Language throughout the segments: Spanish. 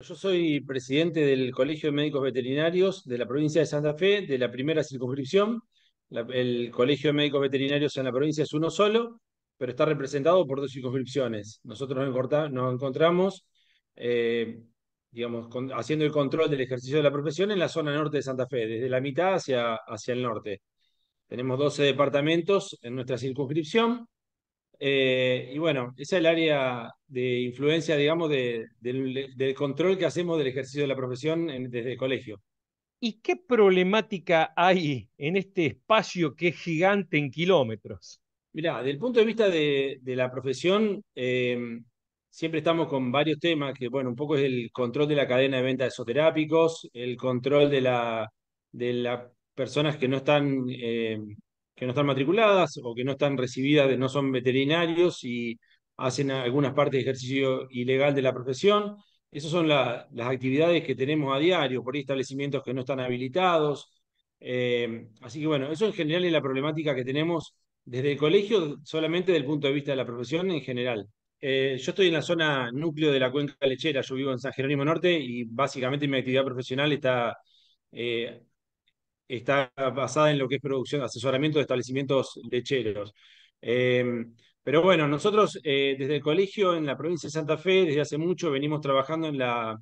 Yo soy presidente del Colegio de Médicos Veterinarios de la provincia de Santa Fe, de la primera circunscripción. el Colegio de Médicos Veterinarios en la provincia es uno solo, pero está representado por dos circunscripciones. Nosotros nos, encontramos, eh, digamos, haciendo el control del ejercicio de la profesión en la zona norte de Santa Fe, desde la mitad hacia, hacia el norte. Tenemos 12 departamentos en nuestra circunscripción eh, y bueno, esa es el área de influencia, digamos, del, control que hacemos del ejercicio de la profesión desde el colegio. ¿Y qué problemática hay en este espacio que es gigante en kilómetros? Mirá, desde el punto de vista de, la profesión, em, siempre estamos con varios temas, que bueno, un poco es el control de la cadena de venta de esoterápicos, el control de la, de las personas que no están em, que no están matriculadas o que no están recibidas, no son veterinarios y hacen algunas partes de ejercicio ilegal de la profesión. Esas son las actividades que tenemos a diario, por ahí establecimientos que no están habilitados. Eh, así que bueno, eso en general es la problemática que tenemos desde el colegio, solamente desde el punto de vista de la profesión en general. Eh, yo estoy en la zona núcleo de la cuenca lechera, yo vivo en San Jerónimo Norte y básicamente mi actividad profesional está eh, está basada en lo que es producción, asesoramiento de establecimientos lecheros. Em, pero bueno, nosotros eh, desde el colegio en la provincia de Santa Fe, desde hace mucho, venimos trabajando en la,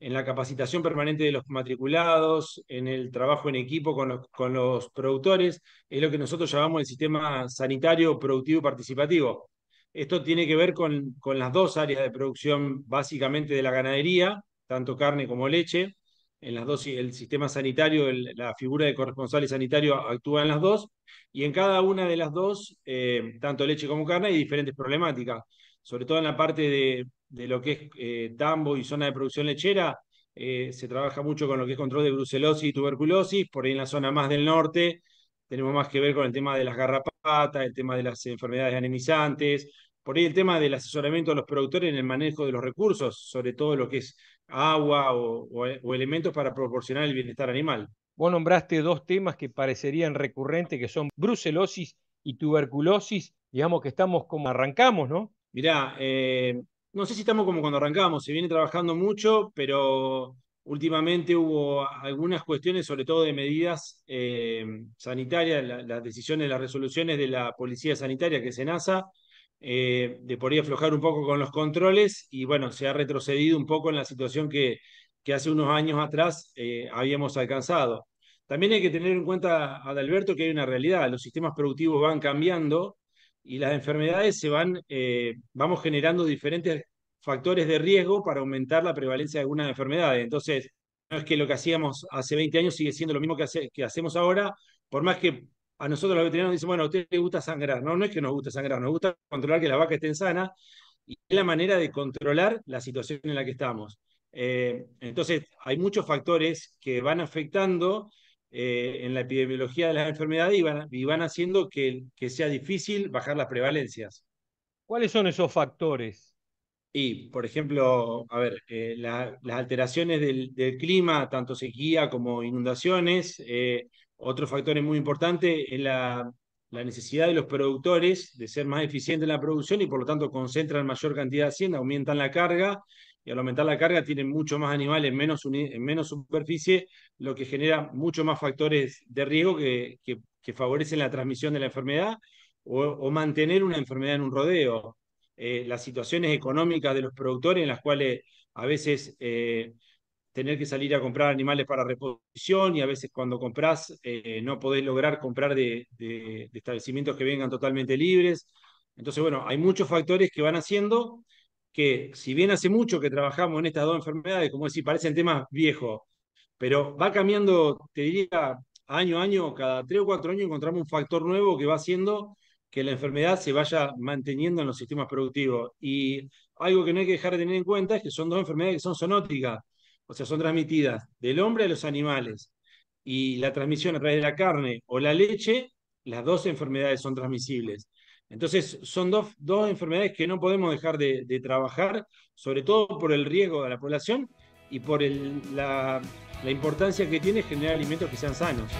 en la capacitación permanente de los matriculados, en el trabajo en equipo con los, productores, es lo que nosotros llamamos el sistema sanitario productivo participativo. Esto tiene que ver con, con las dos áreas de producción básicamente de la ganadería, tanto carne como leche, en las dos, el sistema sanitario, la figura de corresponsal sanitario actúa en las dos, y en cada una de las dos, eh, tanto leche como carne, hay diferentes problemáticas, sobre todo en la parte de, lo que es eh, tambo y zona de producción lechera, eh, se trabaja mucho con lo que es control de brucelosis y tuberculosis, por ahí en la zona más del norte tenemos más que ver con el tema de las garrapatas, el tema de las enfermedades anemizantes, por ahí el tema del asesoramiento a los productores en el manejo de los recursos, sobre todo lo que es agua o, elementos para proporcionar el bienestar animal. Vos nombraste dos temas que parecerían recurrentes, que son brucelosis y tuberculosis, digamos que estamos como arrancamos, ¿no? Mirá, eh, no sé si estamos como cuando arrancamos, se viene trabajando mucho, pero últimamente hubo algunas cuestiones, sobre todo de medidas eh, sanitarias, las decisiones, las resoluciones de la Policía Sanitaria, que es NASA, eh, de por aflojar un poco con los controles y bueno, se ha retrocedido un poco en la situación que, hace unos años atrás eh, habíamos alcanzado. También hay que tener en cuenta, Adalberto, que hay una realidad, los sistemas productivos van cambiando y las enfermedades se van, eh, vamos generando diferentes factores de riesgo para aumentar la prevalencia de algunas enfermedades. Entonces, no es que lo que hacíamos hace 20 años sigue siendo lo mismo que hacemos ahora, por más que a nosotros los veterinarios nos dicen, bueno, a usted le gusta sangrar. No, no es que nos gusta sangrar, nos gusta controlar que la vaca esté sana y es la manera de controlar la situación en la que estamos. Eh, entonces, hay muchos factores que van afectando eh, en la epidemiología de las enfermedades y van, y van haciendo que, que, sea difícil bajar las prevalencias. ¿Cuáles son esos factores? Y, por ejemplo, a ver, eh, las alteraciones del, del, clima, tanto sequía como inundaciones, otro factor muy importante es la, necesidad de los productores de ser más eficientes en la producción y por lo tanto concentran mayor cantidad de hacienda, aumentan la carga y al aumentar la carga tienen mucho más animales en menos, superficie, lo que genera mucho más factores de riesgo que, favorecen la transmisión de la enfermedad o, mantener una enfermedad en un rodeo. Eh, las situaciones económicas de los productores en las cuales a veces eh, tener que salir a comprar animales para reposición y a veces cuando compras eh, no podés lograr comprar de, establecimientos que vengan totalmente libres. Entonces, bueno, hay muchos factores que van haciendo que si bien hace mucho que trabajamos en estas dos enfermedades, como decir, parecen temas viejos, pero va cambiando, te diría, año a año, cada tres o cuatro años encontramos un factor nuevo que va haciendo que la enfermedad se vaya manteniendo en los sistemas productivos. Y algo que no hay que dejar de tener en cuenta es que son dos enfermedades que son sonóticas o sea, son transmitidas del hombre a los animales, y la transmisión a través de la carne o la leche, las dos enfermedades son transmisibles. Entonces, son dos, enfermedades que no podemos dejar de, trabajar, sobre todo por el riesgo de la población y por la, la importancia que tiene generar alimentos que sean sanos.